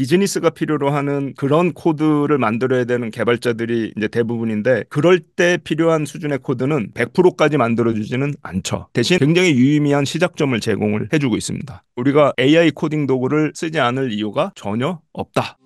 비즈니스가 필요로 하는 그런 코드를 만들어야 되는 개발자들이 이제 대부분인데 그럴 때 필요한 수준의 코드는 100%까지 만들어주지는 않죠. 대신 굉장히 유의미한 시작점을 제공을 해주고 있습니다. 우리가 AI 코딩 도구를 쓰지 않을 이유가 전혀 없다.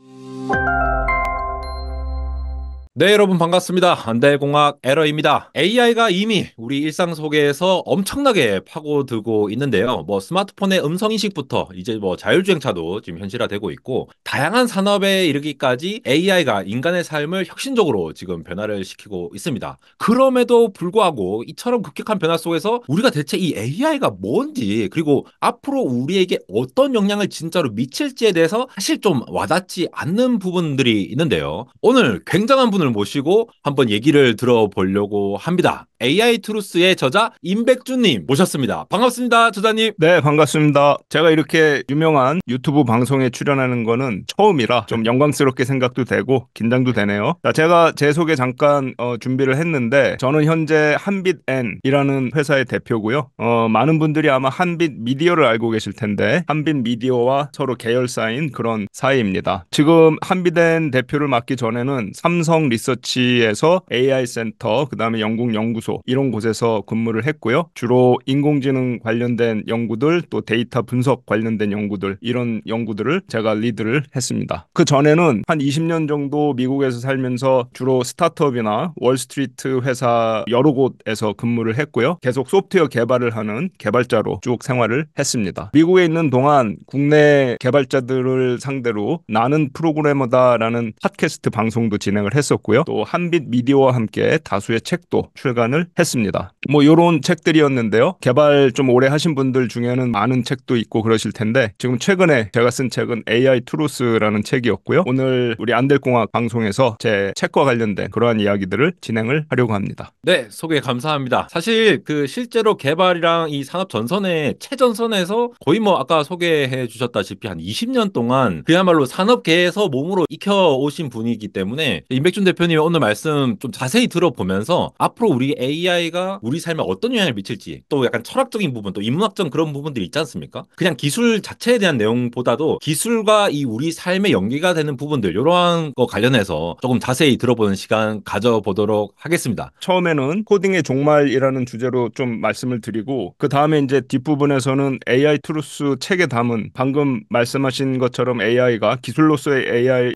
네, 여러분 반갑습니다. 안달공학 에러입니다. AI가 이미 우리 일상 속에서 엄청나게 파고들고 있는데요. 뭐 스마트폰의 음성 인식부터 이제 뭐 자율주행차도 지금 현실화되고 있고 다양한 산업에 이르기까지 AI가 인간의 삶을 혁신적으로 지금 변화를 시키고 있습니다. 그럼에도 불구하고 이처럼 급격한 변화 속에서 우리가 대체 이 AI가 뭔지 그리고 앞으로 우리에게 어떤 영향을 진짜로 미칠지에 대해서 사실 좀 와닿지 않는 부분들이 있는데요. 오늘 굉장한 분을 분을 모시고 한번 얘기를 들어보려고 합니다. AI 트루스의 저자 임백준님 모셨습니다. 반갑습니다, 저자님. 네, 반갑습니다. 제가 이렇게 유명한 유튜브 방송에 출연하는 거는 처음이라 좀 영광스럽게 생각도 되고 긴장도 되네요. 자, 제가 제 소개 잠깐 어, 준비를 했는데 저는 현재 한빛 n 이라는 회사의 대표고요. 어, 많은 분들이 아마 한빛 미디어를 알고 계실 텐데 한빛 미디어와 서로 계열사인 그런 사이입니다. 지금 한빛 N 대표를 맡기 전에는 삼성 리서치에서 AI 센터, 그다음에 영국 연구소 이런 곳에서 근무를 했고요. 주로 인공지능 관련된 연구들 또 데이터 분석 관련된 연구들 이런 연구들을 제가 리드를 했습니다. 그 전에는 한 20년 정도 미국에서 살면서 주로 스타트업이나 월스트리트 회사 여러 곳에서 근무를 했고요. 계속 소프트웨어 개발을 하는 개발자로 쭉 생활을 했습니다. 미국에 있는 동안 국내 개발자들을 상대로 나는 프로그래머다라는 팟캐스트 방송도 진행을 했었고 있었고요. 또 한빛 미디어와 함께 다수의 책도 출간을 했습니다. 뭐 이런 책들이었는데요. 개발 좀 오래 하신 분들 중에는 많은 책도 있고 그러실 텐데 지금 최근에 제가 쓴 책은 AI 트루스라는 책이었고요. 오늘 우리 안될공학 방송에서 제 책과 관련된 그러한 이야기들을 진행을 하려고 합니다. 네, 소개 감사합니다. 사실 그 실제로 개발이랑 이 산업 전선의 최전선에서 거의 뭐 아까 소개해 주셨다시피 한 20년 동안 그야말로 산업계에서 몸으로 익혀 오신 분이기 때문에 임백준 대표 대표님의 오늘 말씀 좀 자세히 들어보면서 앞으로 우리 AI가 우리 삶에 어떤 영향을 미칠지 또 약간 철학적인 부분 또 인문학적 그런 부분들이 있지 않습니까? 그냥 기술 자체에 대한 내용보다도 기술과 이 우리 삶의 연계가 되는 부분들 이러한 거 관련해서 조금 자세히 들어보는 시간 가져보도록 하겠습니다. 처음에는 코딩의 종말이라는 주제로 좀 말씀을 드리고 그 다음에 이제 뒷부분에서는 AI 트루스 책에 담은 방금 말씀하신 것처럼 AI가 기술로서의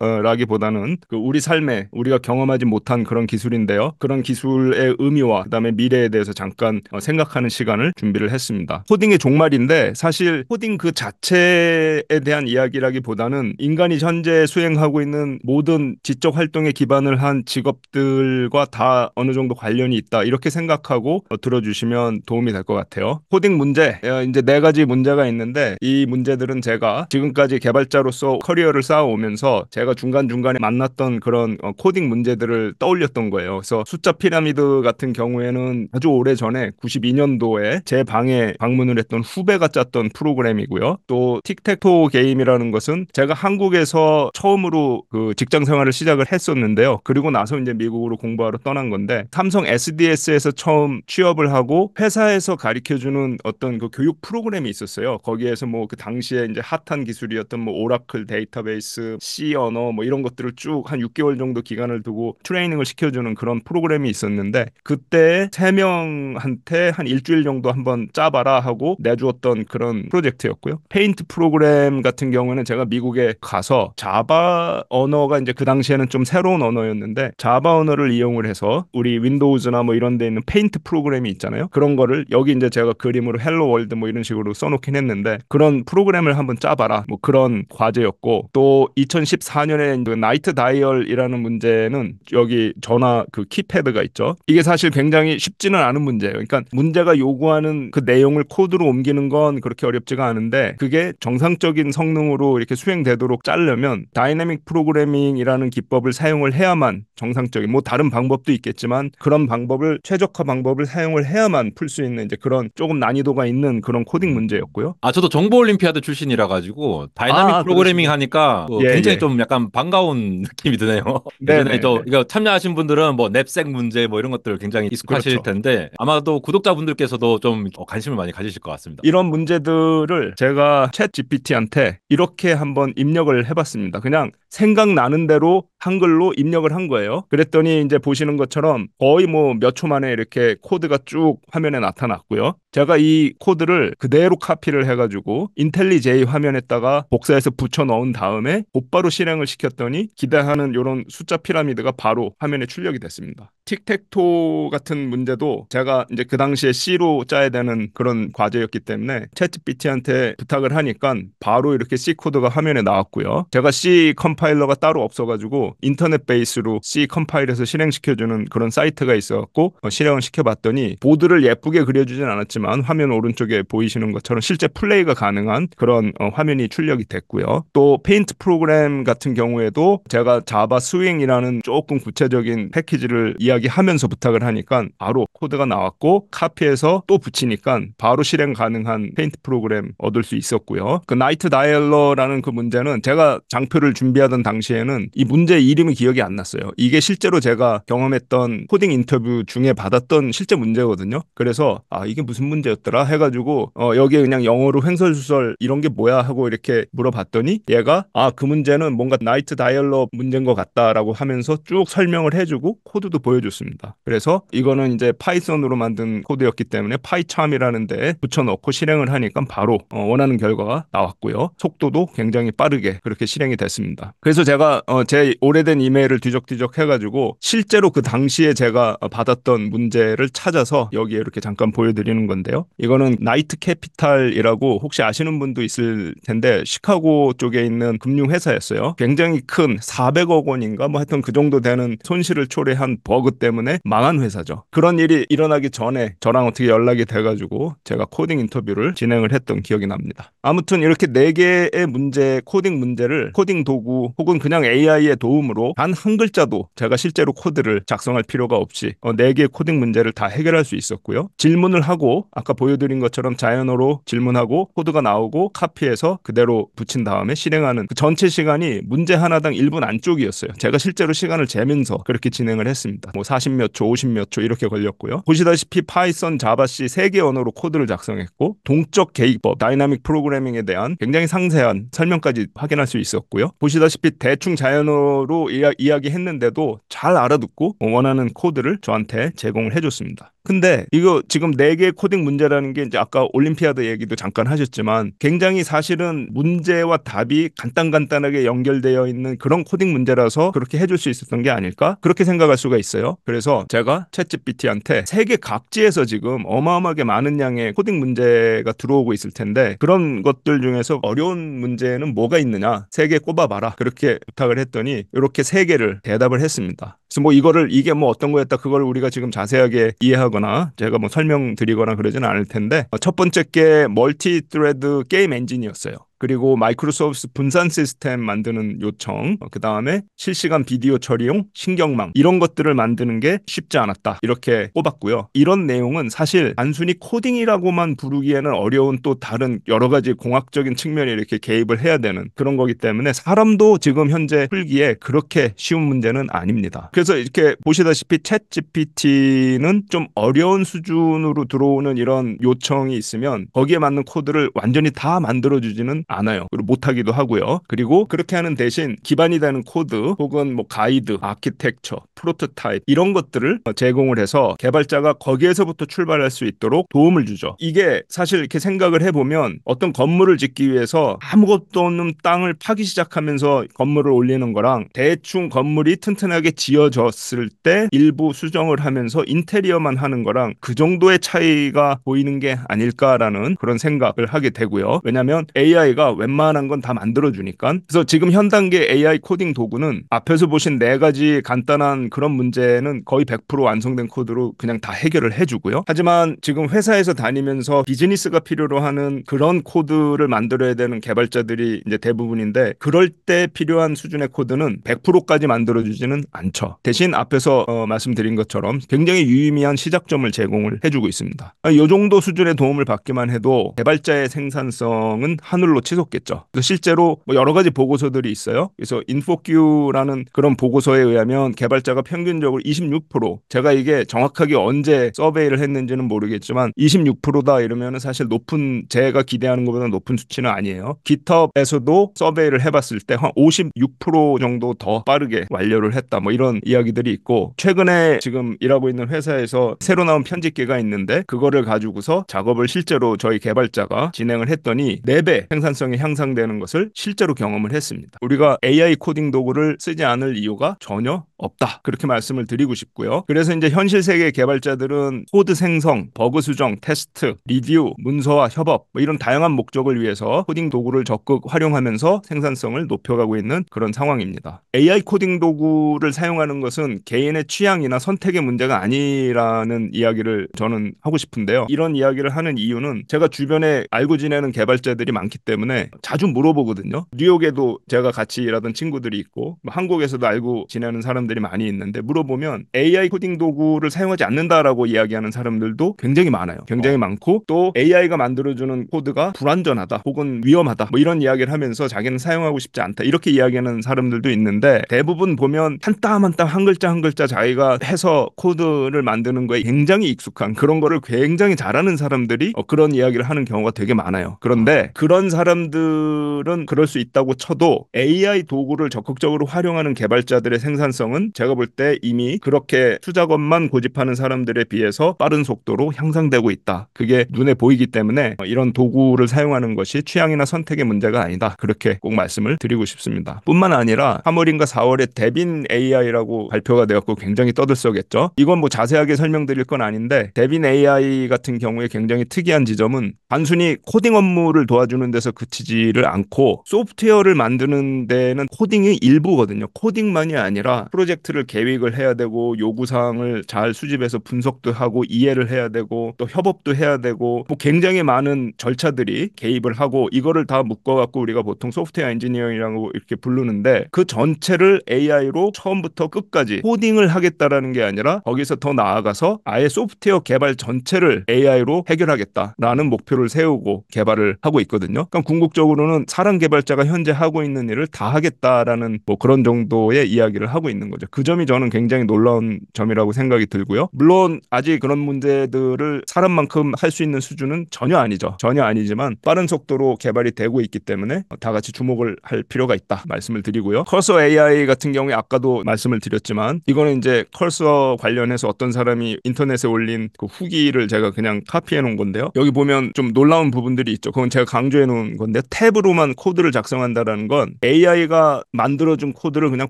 AI라기보다는 그 우리 삶에 우리가 경험하지 못한 그런 기술인데요. 그런 기술의 의미와 그다음에 미래에 대해서 잠깐 어, 생각하는 시간을 준비를 했습니다. 코딩의 종말인데 사실 코딩 그 자체에 대한 이야기라기보다는 인간이 현재 수행하고 있는 모든 지적 활동에 기반을 한 직업들과 다 어느 정도 관련이 있다 이렇게 생각하고 어, 들어주시면 도움이 될 것 같아요. 코딩 문제 어, 이제 네 가지 문제가 있는데 이 문제들은 제가 지금까지 개발자로서 커리어를 쌓아오면서 제가 중간 중간에 만났던 그런 코딩 문제 문제들을 떠올렸던 거예요. 그래서 숫자 피라미드 같은 경우에는 아주 오래 전에 92년도에 제 방에 방문을 했던 후배가 짰던 프로그램이고요. 또 틱택토 게임이라는 것은 제가 한국에서 처음으로 그 직장 생활을 시작을 했었는데요. 그리고 나서 이제 미국으로 공부하러 떠난 건데 삼성 SDS에서 처음 취업을 하고 회사에서 가르쳐주는 어떤 그 교육 프로그램이 있었어요. 거기에서 뭐 그 당시에 이제 핫한 기술이었던 뭐 오라클 데이터베이스, C 언어 뭐 이런 것들을 쭉 한 6개월 정도 기간을 두고 트레이닝을 시켜주는 그런 프로그램이 있었는데 그때 세 명한테 한 일주일 정도 한번 짜봐라 하고 내주었던 그런 프로젝트였고요. 페인트 프로그램 같은 경우에는 제가 미국에 가서 자바 언어가 이제 그 당시에는 좀 새로운 언어였는데 자바 언어를 이용을 해서 우리 윈도우즈나 뭐 이런 데 있는 페인트 프로그램이 있잖아요. 그런 거를 여기 이제 제가 그림으로 헬로 월드 뭐 이런 식으로 써놓긴 했는데 그런 프로그램을 한번 짜봐라 뭐 그런 과제였고 또 2014년에 그 나이트 다이얼이라는 문제 때는 여기 전화 그 키패드가 있죠. 이게 사실 굉장히 쉽지는 않은 문제예요. 그러니까 문제가 요구하는 그 내용을 코드로 옮기는 건 그렇게 어렵지가 않은데 그게 정상적인 성능으로 이렇게 수행되도록 짜려면 다이내믹 프로그래밍이라는 기법을 사용을 해야만 정상적인 뭐 다른 방법도 있겠지만 그런 방법을 최적화 방법을 사용을 해야만 풀 수 있는 이제 그런 조금 난이도가 있는 그런 코딩 문제였고요. 아 저도 정보 올림피아드 출신이라 가지고 다이내믹 아, 프로그래밍 그렇습니다. 하니까 뭐 예, 굉장히 예. 좀 약간 반가운 느낌이 드네요. 네, 네. 아니 네, 또 네. 이거 참여하신 분들은 뭐 냅색 문제 뭐 이런 것들 굉장히 그렇죠. 익숙하실 그렇죠. 텐데 아마도 구독자분들께서도 좀 어, 관심을 많이 가지실 것 같습니다. 이런 문제들을 제가 챗 GPT한테 이렇게 한번 입력을 해봤습니다. 그냥 생각나는 대로 한글로 입력을 한 거예요. 그랬더니 이제 보시는 것처럼 거의 뭐 몇 초 만에 이렇게 코드가 쭉 화면에 나타났고요. 제가 이 코드를 그대로 카피를 해가지고 인텔리제이 화면에다가 복사해서 붙여 넣은 다음에 곧바로 실행을 시켰더니 기대하는 이런 숫자 피라미 피라미드가 바로 화면에 출력이 됐습니다. 틱택토 같은 문제도 제가 이제 그 당시에 C로 짜야 되는 그런 과제였기 때문에 채트 p t 한테 부탁을 하니까 바로 이렇게 C 코드가 화면에 나왔고요. 제가 C 컴파일러가 따로 없어가지고 인터넷 베이스로 C 컴파일에서 실행시켜주는 그런 사이트가 있어갖고 어, 실행을 시켜봤더니 보드를 예쁘게 그려주진 않았지만 화면 오른쪽에 보이시는 것처럼 실제 플레이가 가능한 그런 어, 화면이 출력이 됐고요. 또 페인트 프로그램 같은 경우에도 제가 자바 스윙이라는 조금 구체적인 패키지를 이야기하면서 부탁을 하니까 바로 코드가 나왔고 카피해서 또 붙이니까 바로 실행 가능한 페인트 프로그램 얻을 수 있었고요. 그 나이트 다이얼러라는 그 문제는 제가 장표를 준비하던 당시에는 이 문제 이름이 기억이 안 났어요. 이게 실제로 제가 경험했던 코딩 인터뷰 중에 받았던 실제 문제거든요. 그래서 아 이게 무슨 문제였더라 해가지고 어, 여기에 그냥 영어로 횡설수설 이런 게 뭐야 하고 이렇게 물어봤더니 얘가 아 그 문제는 뭔가 나이트 다이얼러 문제인 것 같다라고 하면서 대해서 쭉 설명을 해주고 코드도 보여줬습니다. 그래서 이거는 이제 파이썬으로 만든 코드였기 때문에 파이참이라는 데 붙여넣고 실행을 하니까 바로 어, 원하는 결과가 나왔고요. 속도도 굉장히 빠르게 그렇게 실행이 됐습니다. 그래서 제가 어, 제 오래된 이메일을 뒤적뒤적 해가지고 실제로 그 당시에 제가 어, 받았던 문제를 찾아서 여기에 이렇게 잠깐 보여드리는 건데요. 이거는 나이트 캐피탈이라고 혹시 아시는 분도 있을 텐데 시카고 쪽에 있는 금융 회사였어요. 굉장히 큰 400억 원인가 뭐 하여튼 그 정도 되는 손실을 초래한 버그 때문에 망한 회사죠. 그런 일이 일어나기 전에 저랑 어떻게 연락이 돼가지고 제가 코딩 인터뷰를 진행을 했던 기억이 납니다. 아무튼 이렇게 네 개의 문제, 코딩 문제를 코딩 도구 혹은 그냥 AI의 도움으로 단 한 글자도 제가 실제로 코드를 작성할 필요가 없이 어, 네 개의 코딩 문제를 다 해결할 수 있었고요. 질문을 하고 아까 보여드린 것처럼 자연어로 질문하고 코드가 나오고 카피해서 그대로 붙인 다음에 실행하는 그 전체 시간이 문제 하나당 1분 안쪽이었어요. 제가 실제로 시간 시간을 재면서 그렇게 진행을 했습니다. 뭐 40몇 초, 50몇 초 이렇게 걸렸고요. 보시다시피 파이썬, 자바 C 3개 언어로 코드를 작성했고 동적 개입법, 다이나믹 프로그래밍에 대한 굉장히 상세한 설명까지 확인할 수 있었고요. 보시다시피 대충 자연어로 이야, 이야기했는데도 잘 알아듣고 원하는 코드를 저한테 제공을 해줬습니다. 근데 이거 지금 네 개의 코딩 문제라는 게 이제 아까 올림피아드 얘기도 잠깐 하셨지만 굉장히 사실은 문제와 답이 간단간단하게 연결되어 있는 그런 코딩 문제라서 그렇게 해줄 수 있었던 게 아닐까? 그렇게 생각할 수가 있어요. 그래서 제가 채 g p t 한테 세계 각지에서 지금 어마어마하게 많은 양의 코딩 문제가 들어오고 있을 텐데 그런 것들 중에서 어려운 문제는 뭐가 있느냐? 세개 꼽아봐라. 그렇게 부탁을 했더니 이렇게 세 개를 대답을 했습니다. 그래서 뭐 이거를 이게 뭐 어떤 거였다 그걸 우리가 지금 자세하게 이해하고 드리거나 제가 뭐 설명드리거나 그러지는 않을 텐데 첫 번째 게 멀티 트레드 게임 엔진이었어요. 그리고 마이크로소프트 분산 시스템 만드는 요청, 그 다음에 실시간 비디오 처리용 신경망 이런 것들을 만드는 게 쉽지 않았다 이렇게 꼽았고요. 이런 내용은 사실 단순히 코딩이라고만 부르기에는 어려운 또 다른 여러 가지 공학적인 측면에 이렇게 개입을 해야 되는 그런 거기 때문에 사람도 지금 현재 풀기에 그렇게 쉬운 문제는 아닙니다. 그래서 이렇게 보시다시피 챗 GPT는 좀 어려운 수준으로 들어오는 이런 요청이 있으면 거기에 맞는 코드를 완전히 다 만들어주지는 않아요. 그리고 못하기도 하고요. 그리고 그렇게 하는 대신 기반이 되는 코드 혹은 뭐 가이드, 아키텍처, 프로토타입 이런 것들을 어, 제공을 해서 개발자가 거기에서부터 출발할 수 있도록 도움을 주죠. 이게 사실 이렇게 생각을 해보면 어떤 건물을 짓기 위해서 아무것도 없는 땅을 파기 시작하면서 건물을 올리는 거랑 대충 건물이 튼튼하게 지어졌을 때 일부 수정을 하면서 인테리어만 하는 거랑 그 정도의 차이가 보이는 게 아닐까라는 그런 생각을 하게 되고요. 왜냐하면 AI가 자체가 웬만한 건 다 만들어주니까 그래서 지금 현 단계 AI 코딩 도구는 앞에서 보신 네 가지 간단한 그런 문제는 거의 100% 완성된 코드로 그냥 다 해결을 해주고요. 하지만 지금 회사에서 다니면서 비즈니스가 필요로 하는 그런 코드를 만들어야 되는 개발자들이 이제 대부분인데 그럴 때 필요한 수준의 코드는 100%까지 만들어주지는 않죠. 대신 앞에서 어, 말씀드린 것처럼 굉장히 유의미한 시작점을 제공을 해주고 있습니다. 이 아, 정도 수준의 도움을 받기만 해도 개발자의 생산성은 하늘로 치솟겠죠. 그래서 실제로 뭐 여러 가지 보고서들이 있어요. 그래서 인포큐라는 그런 보고서에 의하면 개발자가 평균적으로 26% 제가 이게 정확하게 언제 서베이를 했는지는 모르겠지만 26%다 이러면 사실 높은 제가 기대하는 것보다 높은 수치는 아니에요. 기텁에서도 서베이를 해봤을 때 한 56% 정도 더 빠르게 완료를 했다 뭐 이런 이야기들이 있고 최근에 지금 일하고 있는 회사에서 새로 나온 편집기가 있는데 그거를 가지고서 작업을 실제로 저희 개발자가 진행을 했더니 4배 생산 생산성이 향상되는 것을 실제로 경험을 했습니다. 우리가 AI 코딩 도구를 쓰지 않을 이유가 전혀 없다. 그렇게 말씀을 드리고 싶고요. 그래서 이제 현실 세계 개발자들은 코드 생성, 버그 수정, 테스트, 리뷰, 문서와 협업 뭐 이런 다양한 목적을 위해서 코딩 도구를 적극 활용하면서 생산성을 높여가고 있는 그런 상황입니다. AI 코딩 도구를 사용하는 것은 개인의 취향이나 선택의 문제가 아니라는 이야기를 저는 하고 싶은데요. 이런 이야기를 하는 이유는 제가 주변에 알고 지내는 개발자들이 많기 때문에 때문에 자주 물어보거든요. 뉴욕에도 제가 같이 일하던 친구들이 있고 뭐 한국에서도 알고 지내는 사람들이 많이 있는데 물어보면 AI 코딩 도구를 사용하지 않는다라고 이야기하는 사람들도 굉장히 많아요. 굉장히 어. 많고 또 AI가 만들어주는 코드가 불완전하다 혹은 위험하다 뭐 이런 이야기를 하면서 자기는 사용하고 싶지 않다 이렇게 이야기하는 사람들도 있는데 대부분 보면 한 땀 한 땀 한 글자 한 글자 자기가 해서 코드를 만드는 거에 굉장히 익숙한 그런 거를 굉장히 잘하는 사람들이 어, 그런 이야기를 하는 경우가 되게 많아요. 그런데 아. 그런 사람 사람들은 그럴 수 있다고 쳐도 AI 도구를 적극적으로 활용하는 개발자들의 생산성은 제가 볼 때 이미 그렇게 투자건만 고집하는 사람들에 비해서 빠른 속도로 향상되고 있다. 그게 눈에 보이기 때문에 이런 도구를 사용하는 것이 취향이나 선택의 문제가 아니다. 그렇게 꼭 말씀을 드리고 싶습니다. 뿐만 아니라 3월인가 4월에 데빈 AI라고 발표가 되었고 굉장히 떠들썩했죠. 이건 뭐 자세하게 설명드릴 건 아닌데 데빈 AI 같은 경우에 굉장히 특이한 지점은 단순히 코딩 업무를 도와주는 데서 그치지를 않고 소프트웨어를 만드는 데는 코딩이 일부거든요. 코딩만이 아니라 프로젝트를 계획을 해야 되고 요구 사항을 잘 수집해서 분석도 하고 이해를 해야 되고 또 협업도 해야 되고 뭐 굉장히 많은 절차들이 개입을 하고 이거를 다 묶어 갖고 우리가 보통 소프트웨어 엔지니어링이라고 이렇게 부르는데 그 전체를 AI로 처음부터 끝까지 코딩을 하겠다라는 게 아니라 거기서 더 나아가서 아예 소프트웨어 개발 전체를 AI로 해결하겠다라는 목표를 세우고 개발을 하고 있거든요. 그럼 궁극적으로는 사람 개발자가 현재 하고 있는 일을 다 하겠다라는 뭐 그런 정도의 이야기를 하고 있는 거죠. 그 점이 저는 굉장히 놀라운 점이라고 생각이 들고요. 물론 아직 그런 문제들을 사람만큼 할 수 있는 수준은 전혀 아니죠. 전혀 아니지만 빠른 속도로 개발이 되고 있기 때문에 다 같이 주목을 할 필요가 있다 말씀을 드리고요. 커서 AI 같은 경우에 아까도 말씀을 드렸지만 이거는 이제 커서 관련해서 어떤 사람이 인터넷에 올린 그 후기를 제가 그냥 카피해 놓은 건데요. 여기 보면 좀 놀라운 부분들이 있죠. 그건 제가 강조해 놓은 건데 탭으로만 코드를 작성한다라는 건 AI가 만들어준 코드를 그냥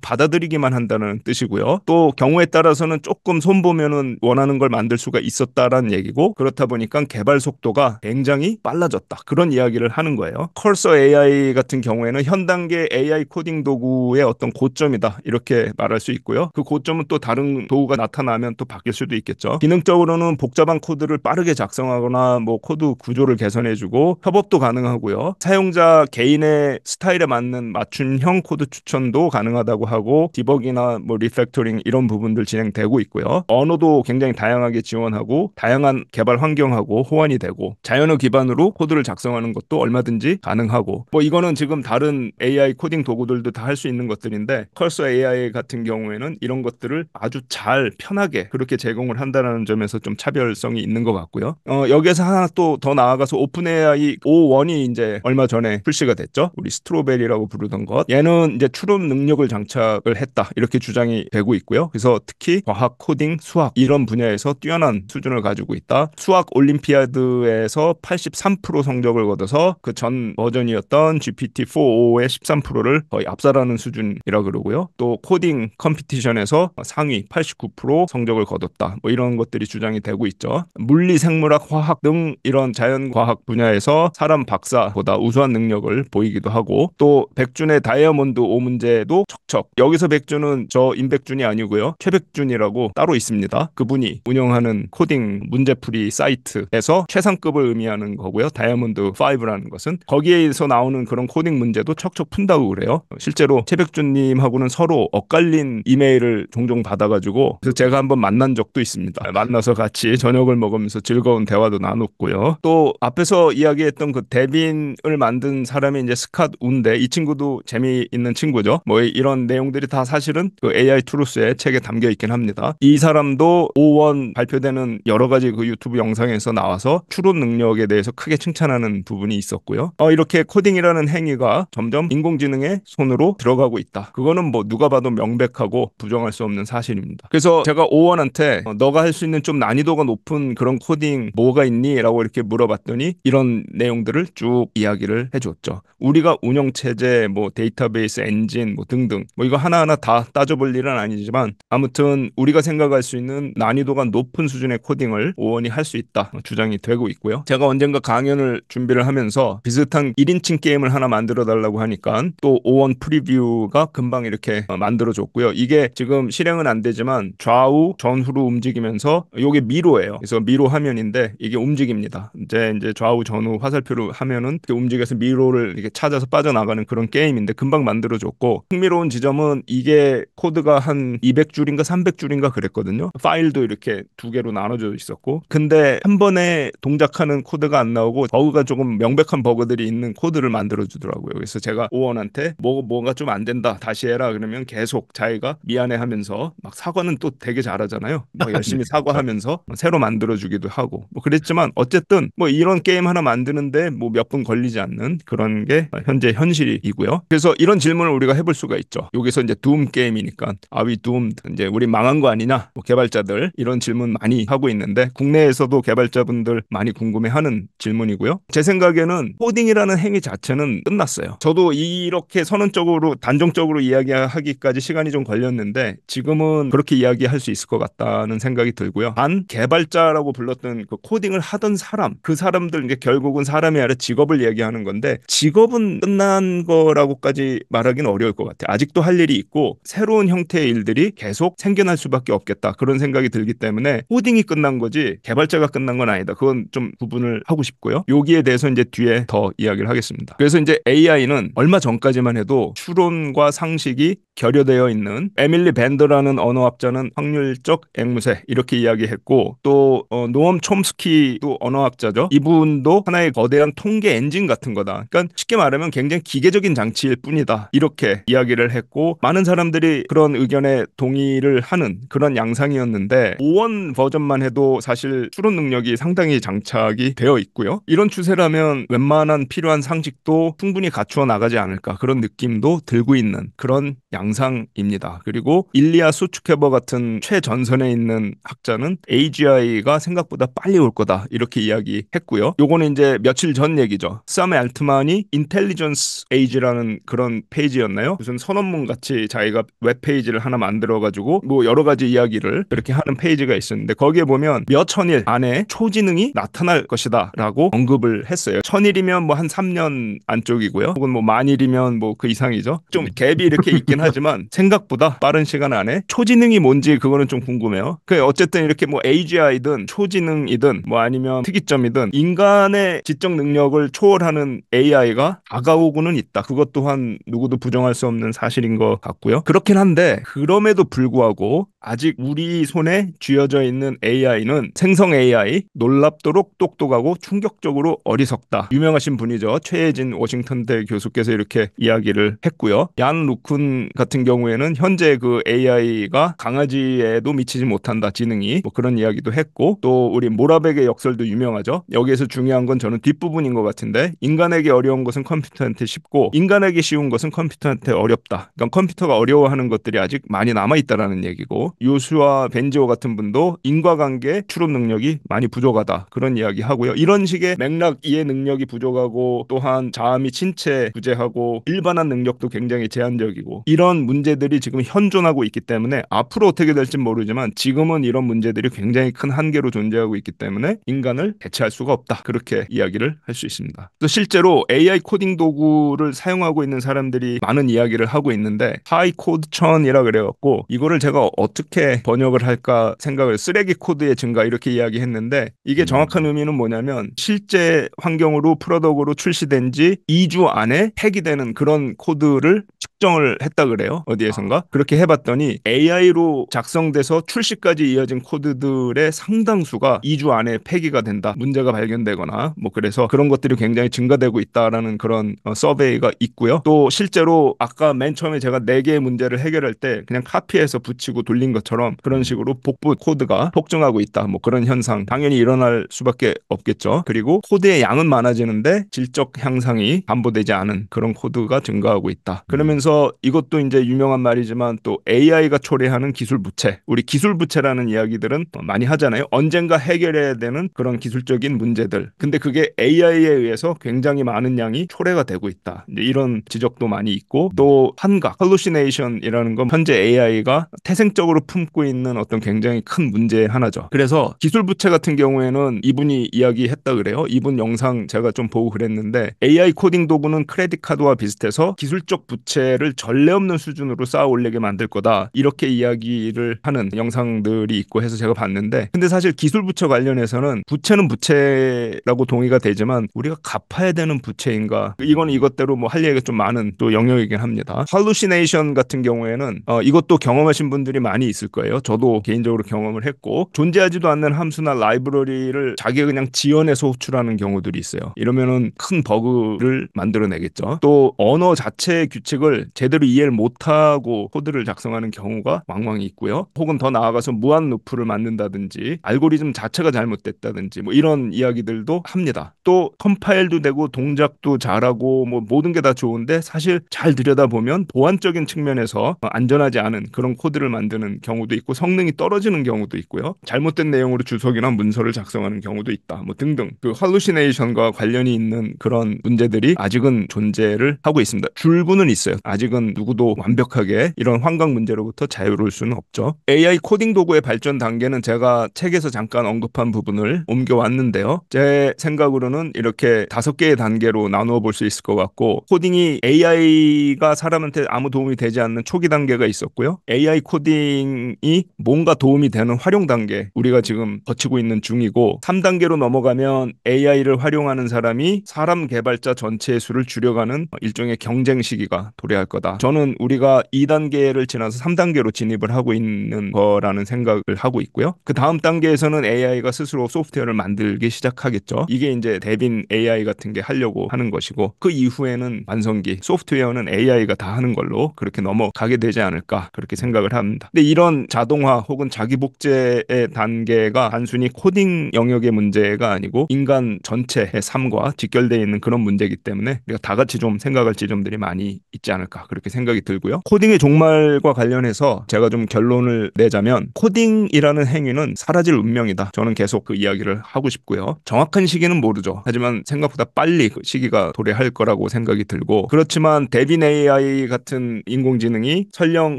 받아들이기만 한다는 뜻이고요. 또 경우에 따라서는 조금 손보면은 원하는 걸 만들 수가 있었다라는 얘기고 그렇다 보니까 개발 속도가 굉장히 빨라졌다. 그런 이야기를 하는 거예요. 컬서 AI 같은 경우에는 현 단계 AI 코딩 도구의 어떤 고점이다. 이렇게 말할 수 있고요. 그 고점은 또 다른 도구가 나타나면 또 바뀔 수도 있겠죠. 기능적으로는 복잡한 코드를 빠르게 작성하거나 뭐 코드 구조를 개선해주고 협업도 가능하고요. 사용자 개인의 스타일에 맞는 맞춤형 코드 추천도 가능하다고 하고 디버기나 뭐 리팩토링 이런 부분들 진행되고 있고요. 언어도 굉장히 다양하게 지원하고 다양한 개발 환경하고 호환이 되고 자연어 기반으로 코드를 작성하는 것도 얼마든지 가능하고 뭐 이거는 지금 다른 AI 코딩 도구들도 다 할 수 있는 것들인데 컬서 AI 같은 경우에는 이런 것들을 아주 잘 편하게 그렇게 제공을 한다는 점에서 좀 차별성이 있는 것 같고요. 어, 여기에서 하나 또 더 나아가서 오픈 AI O1이 이제 얼마 전에 출시가 됐죠. 우리 스트로베리라고 부르던 것. 얘는 이제 추론 능력을 장착을 했다. 이렇게 주장이 되고 있고요. 그래서 특히 과학, 코딩, 수학 이런 분야에서 뛰어난 수준을 가지고 있다. 수학 올림피아드에서 83% 성적을 거둬서 그 전 버전이었던 GPT-4의 13%를 거의 압살하는 수준이라 그러고요. 또 코딩 컴피티션에서 상위 89% 성적을 거뒀다. 뭐 이런 것들이 주장이 되고 있죠. 물리, 생물학, 화학 등 이런 자연과학 분야에서 사람 박사보다 우수한 능력을 보이기도 하고 또 백준의 다이아몬드 오문제도 척척 여기서 백준은 저 임백준이 아니고요 최백준이라고 따로 있습니다 그분이 운영하는 코딩 문제풀이 사이트에서 최상급을 의미하는 거고요 다이아몬드 5라는 것은 거기에서 나오는 그런 코딩 문제도 척척 푼다고 그래요 실제로 최백준님하고는 서로 엇갈린 이메일을 종종 받아가지고 그래서 제가 한번 만난 적도 있습니다 만나서 같이 저녁을 먹으면서 즐거운 대화도 나눴고요 또 앞에서 이야기했던 그 데빈을 을 만든 사람이 이제 스캇 운데 이 친구도 재미있는 친구죠. 뭐 이런 내용들이 다 사실은 그 AI 트루스의 책에 담겨 있긴 합니다. 이 사람도 5원 발표되는 여러 가지 그 유튜브 영상에서 나와서 추론 능력에 대해서 크게 칭찬하는 부분이 있었고요. 어, 이렇게 코딩이라는 행위가 점점 인공지능의 손으로 들어가고 있다. 그거는 뭐 누가 봐도 명백하고 부정할 수 없는 사실입니다. 그래서 제가 5원한테 어, 너가 할 수 있는 좀 난이도가 높은 그런 코딩 뭐가 있니? 라고 이렇게 물어봤더니 이런 내용들을 쭉 이야기 이야기를 해줬죠. 우리가 운영 체제, 뭐 데이터베이스 엔진, 뭐 등등 뭐 이거 하나하나 다 따져볼 일은 아니지만 아무튼 우리가 생각할 수 있는 난이도가 높은 수준의 코딩을 오원이 할 수 있다 주장이 되고 있고요. 제가 언젠가 강연을 준비를 하면서 비슷한 1인칭 게임을 하나 만들어 달라고 하니까 또 오원 프리뷰가 금방 이렇게 만들어졌고요 이게 지금 실행은 안 되지만 좌우 전후로 움직이면서 이게 미로예요. 그래서 미로 화면인데 이게 움직입니다. 이제 이제 좌우 전후 화살표로 하면은 그 움직여서 미로를 이렇게 찾아서 빠져나가는 그런 게임인데 금방 만들어졌고 흥미로운 지점은 이게 코드가 한 200줄인가 300줄인가 그랬거든요. 파일도 이렇게 두 개로 나눠져 있었고 근데 한 번에 동작하는 코드가 안 나오고 버그가 조금 명백한 버그들이 있는 코드를 만들어 주더라고요. 그래서 제가 오원한테 뭐 뭐가 좀 안 된다 다시 해라 그러면 계속 자기가 미안해하면서 막 사과는 또 되게 잘하잖아요. 막 뭐 아, 열심히 네. 사과하면서 새로 만들어 주기도 하고 뭐 그랬지만 어쨌든 뭐 이런 게임 하나 만드는데 뭐 몇 분 걸리 걸리지 않는 그런 게 현재 현실이고요. 그래서 이런 질문을 우리가 해볼 수가 있죠. 여기서 이제 둠 게임이니까 아위 둠 이제 우리 망한 거 아니냐 뭐 개발자들 이런 질문 많이 하고 있는데 국내에서도 개발자분들 많이 궁금해하는 질문이고요. 제 생각에는 코딩이라는 행위 자체는 끝났어요. 저도 이렇게 선언적으로 단정적으로 이야기하기까지 시간이 좀 걸렸는데 지금은 그렇게 이야기할 수 있을 것 같다는 생각이 들고요. 반 개발자라고 불렀던 그 코딩을 하던 사람 그 사람들 이제 결국은 사람이 아니라 직업을 이야기 이야기하는 건데 직업은 끝난 거라고까지 말하기는 어려울 것 같아요. 아직도 할 일이 있고 새로운 형태의 일들이 계속 생겨날 수밖에 없겠다 그런 생각이 들기 때문에 코딩이 끝난 거지 개발자가 끝난 건 아니다. 그건 좀 구분을 하고 싶고요. 여기에 대해서 이제 뒤에 더 이야기를 하겠습니다. 그래서 이제 AI는 얼마 전까지만 해도 추론과 상식이 결여되어 있는 에밀리 밴드라는 언어학자는 확률적 앵무새 이렇게 이야기했고 또 어, 노엄 촘스키도 언어학자죠. 이분도 하나의 거대한 통계 엔진 같은 거다. 그러니까 쉽게 말하면 굉장히 기계적인 장치일 뿐이다. 이렇게 이야기를 했고 많은 사람들이 그런 의견에 동의를 하는 그런 양상이었는데 5원 버전만 해도 사실 추론 능력이 상당히 장착이 되어 있고요. 이런 추세라면 웬만한 필요한 상식도 충분히 갖추어 나가지 않을까 그런 느낌도 들고 있는 그런 양상입니다. 그리고 일리아 수축해버 같은 최전선에 있는 학자는 AGI가 생각보다 빨리 올 거다 이렇게 이야기했고요. 요거는 이제 며칠 전 얘기죠. 쌈의 알트만이 인텔리전스 에이지라는 그런 페이지였나요? 무슨 선언문 같이 자기가 웹페이지를 하나 만들어가지고 뭐 여러 가지 이야기를 이렇게 하는 페이지가 있었는데 거기에 보면 몇 천일 안에 초지능이 나타날 것이다 라고 언급을 했어요. 천일이면 뭐한 3년 안쪽이고요. 혹은 뭐 만일이면 뭐 그 이상이죠. 좀 갭이 이렇게 있긴 하지만 생각보다 빠른 시간 안에 초지능이 뭔지 그거는 좀 궁금해요. 그 어쨌든 이렇게 뭐 AGI든 초지능이든 뭐 아니면 특이점이든 인간의 지적 능력을 초월한 하는 AI가 다가오고는 있다. 그것 또한 누구도 부정할 수 없는 사실인 것 같고요. 그렇긴 한데 그럼에도 불구하고 아직 우리 손에 쥐어져 있는 AI는 생성 AI 놀랍도록 똑똑하고 충격적으로 어리석다. 유명하신 분이죠. 최혜진 워싱턴대 교수께서 이렇게 이야기를 했고요. 얀 루쿤 같은 경우에는 현재 그 AI가 강아지에도 미치지 못한다 지능이 뭐 그런 이야기도 했고 또 우리 모라백의 역설도 유명하죠. 여기에서 중요한 건 저는 뒷부분인 것 같은데 인간에게 어려운 것은 컴퓨터한테 쉽고 인간에게 쉬운 것은 컴퓨터한테 어렵다. 그러니까 컴퓨터가 어려워하는 것들이 아직 많이 남아 있다라는 얘기고 분 요수와 벤지오 같은 분도 인과관계 추론 능력이 많이 부족하다 그런 이야기 하고요. 이런 식의 맥락 이해 능력이 부족하고 또한 자아미 신체 부재하고 일반한 능력도 굉장히 제한적이고 이런 문제들이 지금 현존하고 있기 때문에 앞으로 어떻게 될지 모르지만 지금은 이런 문제들이 굉장히 큰 한계로 존재하고 있기 때문에 인간을 대체할 수가 없다 그렇게 이야기를 할 수 있습니다. 또 실제로 AI 코딩 도구를 사용하고 있는 사람들이 많은 이야기를 하고 있는데 하이코드천이라 그래갖고 이거를 제가 어떻게 어떻게 번역을 할까 생각을 쓰레기 코드의 증가 이렇게 이야기했는데 이게 음. 정확한 의미는 뭐냐면 실제 환경으로 프로덕으로 출시된 지 2주 안에 폐기되는 그런 코드를 측정을 했다 그래요. 어디에선가. 아. 그렇게 해봤더니 AI로 작성돼서 출시까지 이어진 코드들의 상당수가 2주 안에 폐기가 된다. 문제가 발견되거나 뭐 그래서 그런 것들이 굉장히 증가되고 있다라는 그런 어, 서베이가 있고요. 또 실제로 아까 맨 처음에 제가 4개의 문제를 해결할 때 그냥 카피해서 붙이고 돌린 걸린 것처럼 그런 식으로 복부 코드가 폭증하고 있다. 뭐 그런 현상 당연히 일어날 수밖에 없겠죠. 그리고 코드의 양은 많아지는데 질적 향상이 반보되지 않은 그런 코드가 증가하고 있다. 그러면서 이것도 이제 유명한 말이지만 또 AI가 초래하는 기술 부채. 우리 기술 부채라는 이야기들은 많이 하잖아요. 언젠가 해결해야 되는 그런 기술적인 문제들. 근데 그게 AI에 의해서 굉장히 많은 양이 초래가 되고 있다. 이런 지적도 많이 있고 또 환각, 할루시네이션이라는 건 현재 AI가 태생적으로 내으로 품고 있는 어떤 굉장히 큰 문제 하나죠. 그래서 기술 부채 같은 경우에는 이분이 이야기했다 그래요. 이분 영상 제가 좀 보고 그랬는데 AI 코딩 도구는 크레딧 카드와 비슷해서 기술적 부채를 전례 없는 수준으로 쌓아 올리게 만들 거다. 이렇게 이야기를 하는 영상들이 있고 해서 제가 봤는데 근데 사실 기술 부채 관련해서는 부채는 부채라고 동의가 되지만 우리가 갚아야 되는 부채인가 이건 이것대로 뭐 할 얘기가 좀 많은 또 영역이긴 합니다. 할루시네이션 같은 경우에는 어, 이것도 경험하신 분들이 많이 있을 거예요. 저도 개인적으로 경험을 했고 존재하지도 않는 함수나 라이브러리를 자기가 그냥 지연해서 호출하는 경우들이 있어요. 이러면은 큰 버그를 만들어내겠죠. 또 언어 자체의 규칙을 제대로 이해를 못하고 코드를 작성하는 경우가 왕왕 있고요. 혹은 더 나아가서 무한 루프를 만든다든지 알고리즘 자체가 잘못됐다든지 뭐 이런 이야기들도 합니다. 또 컴파일도 되고 동작도 잘하고 뭐 모든 게 다 좋은데 사실 잘 들여다보면 보안적인 측면에서 안전하지 않은 그런 코드를 만드는 경우도 있고 성능이 떨어지는 경우도 있고요. 잘못된 내용으로 주석이나 문서를 작성하는 경우도 있다. 뭐 등등. 그 할루시네이션과 관련이 있는 그런 문제들이 아직은 존재를 하고 있습니다. 줄부는 있어요. 아직은 누구도 완벽하게 이런 환각 문제로부터 자유로울 수는 없죠. AI 코딩 도구의 발전 단계는 제가 책에서 잠깐 언급한 부분을 옮겨왔는데요. 제 생각으로는 이렇게 다섯 개의 단계로 나누어 볼 수 있을 것 같고 코딩이 AI가 사람한테 아무 도움이 되지 않는 초기 단계가 있었고요. AI 코딩 디자이 뭔가 도움이 되는 활용 단계 우리가 지금 거치고 있는 중이고 3단계로 넘어가면 AI를 활용하는 사람이 사람 개발자 전체의 수를 줄여가는 일종의 경쟁 시기가 도래할 거다. 저는 우리가 2단계를 지나서 3단계로 진입을 하고 있는 거라는 생각을 하고 있고요. 그 다음 단계에서는 AI가 스스로 소프트웨어를 만들기 시작하겠죠. 이게 이제 대빈 AI 같은 게 하려고 하는 것이고 그 이후에는 완성기 소프트웨어는 AI가 다 하는 걸로 그렇게 넘어가게 되지 않을까 그렇게 생각을 합니다. 근데 이런 이런 자동화 혹은 자기복제의 단계가 단순히 코딩 영역의 문제가 아니고 인간 전체의 삶과 직결되어 있는 그런 문제이기 때문에 우리가 다 같이 좀 생각할 지점들이 많이 있지 않을까 그렇게 생각이 들고요. 코딩의 종말과 관련해서 제가 좀 결론을 내자면 코딩이라는 행위는 사라질 운명이다. 저는 계속 그 이야기를 하고 싶고요. 정확한 시기는 모르죠. 하지만 생각보다 빨리 그 시기가 도래할 거라고 생각이 들고 그렇지만 데빈 AI 같은 인공지능이 설령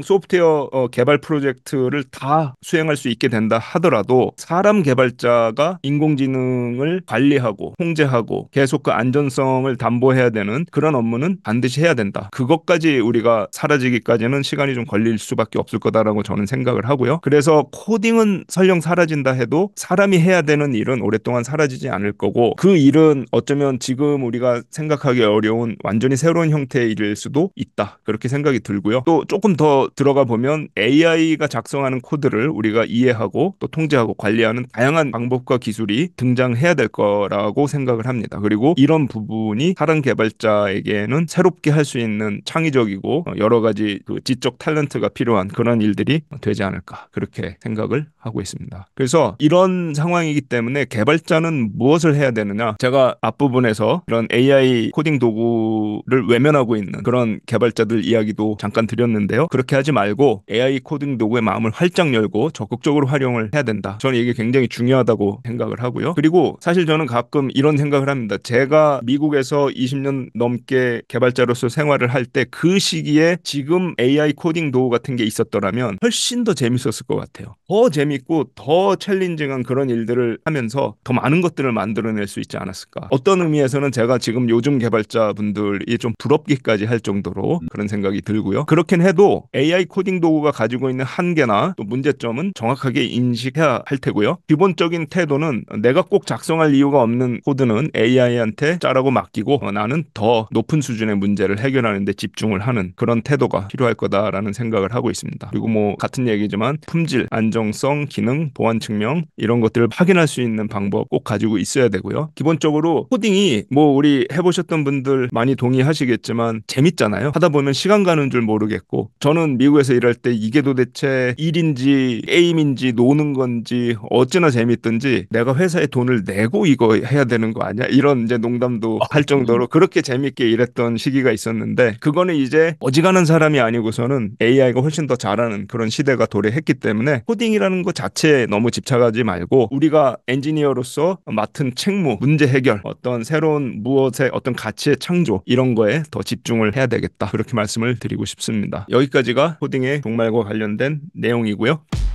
소프트웨어 어, 개발 프로젝트 프로젝트를 다 수행할 수 있게 된다 하더라도 사람 개발자가 인공지능을 관리하고 통제하고 계속 그 안전성을 담보해야 되는 그런 업무는 반드시 해야 된다. 그것까지 우리가 사라지기까지는 시간이 좀 걸릴 수밖에 없을 거다라고 저는 생각을 하고요. 그래서 코딩은 설령 사라진다 해도 사람이 해야 되는 일은 오랫동안 사라지지 않을 거고 그 일은 어쩌면 지금 우리가 생각하기 어려운 완전히 새로운 형태일 수도 있다. 그렇게 생각이 들고요. 또 조금 더 들어가 보면 AI AI가 작성하는 코드를 우리가 이해하고 또 통제하고 관리하는 다양한 방법과 기술이 등장해야 될 거라고 생각을 합니다. 그리고 이런 부분이 다른 개발자에게는 새롭게 할 수 있는 창의적이고 여러 가지 그 지적 탤런트가 필요한 그런 일들이 되지 않을까 그렇게 생각을 하고 있습니다. 그래서 이런 상황이기 때문에 개발자는 무엇을 해야 되느냐? 제가 앞부분에서 이런 AI 코딩 도구를 외면하고 있는 그런 개발자들 이야기도 잠깐 드렸는데요. 그렇게 하지 말고 AI 코딩 노구의 마음을 활짝 열고 적극적으로 활용을 해야 된다. 저는 이게 굉장히 중요하다고 생각을 하고요. 그리고 사실 저는 가끔 이런 생각을 합니다. 제가 미국에서 20년 넘게 개발자로서 생활을 할 때 그 시기에 지금 AI 코딩 도구 같은 게 있었더라면 훨씬 더 재밌었을 것 같아요. 더 재밌고 더 챌린징한 그런 일들을 하면서 더 많은 것들을 만들어낼 수 있지 않았을까. 어떤 의미에서는 제가 지금 요즘 개발자분들이 좀 부럽기까지 할 정도로 음. 그런 생각이 들고요. 그렇긴 해도 AI 코딩 도구가 가지고 있는 한계나 또 문제점은 정확하게 인식해야 할 테고요. 기본적인 태도는 내가 꼭 작성할 이유가 없는 코드는 AI한테 짜라고 맡기고 어, 나는 더 높은 수준의 문제를 해결하는 데 집중을 하는 그런 태도가 필요할 거다라는 생각을 하고 있습니다. 그리고 뭐 같은 얘기지만 품질, 안정성, 기능, 보안 측면 이런 것들을 확인할 수 있는 방법 꼭 가지고 있어야 되고요. 기본적으로 코딩이 뭐 우리 해보셨던 분들 많이 동의하시겠지만 재밌잖아요. 하다 보면 시간 가는 줄 모르겠고 저는 미국에서 일할 때 이게 도대체 도대체 일인지 게임인지 노는 건지 어찌나 재밌든지 내가 회사에 돈을 내고 이거 해야 되는 거 아니야? 이런 이제 농담도 할 정도로 그렇게 재밌게 일했던 시기가 있었는데 그거는 이제 어지간한 사람이 아니고서는 AI가 훨씬 더 잘하는 그런 시대가 도래했기 때문에 코딩이라는 것 자체에 너무 집착하지 말고 우리가 엔지니어로서 맡은 책무, 문제 해결, 어떤 새로운 무엇의 어떤 가치의 창조 이런 거에 더 집중을 해야 되겠다. 그렇게 말씀을 드리고 싶습니다. 여기까지가 코딩의 종말과 관련된 내용이고요.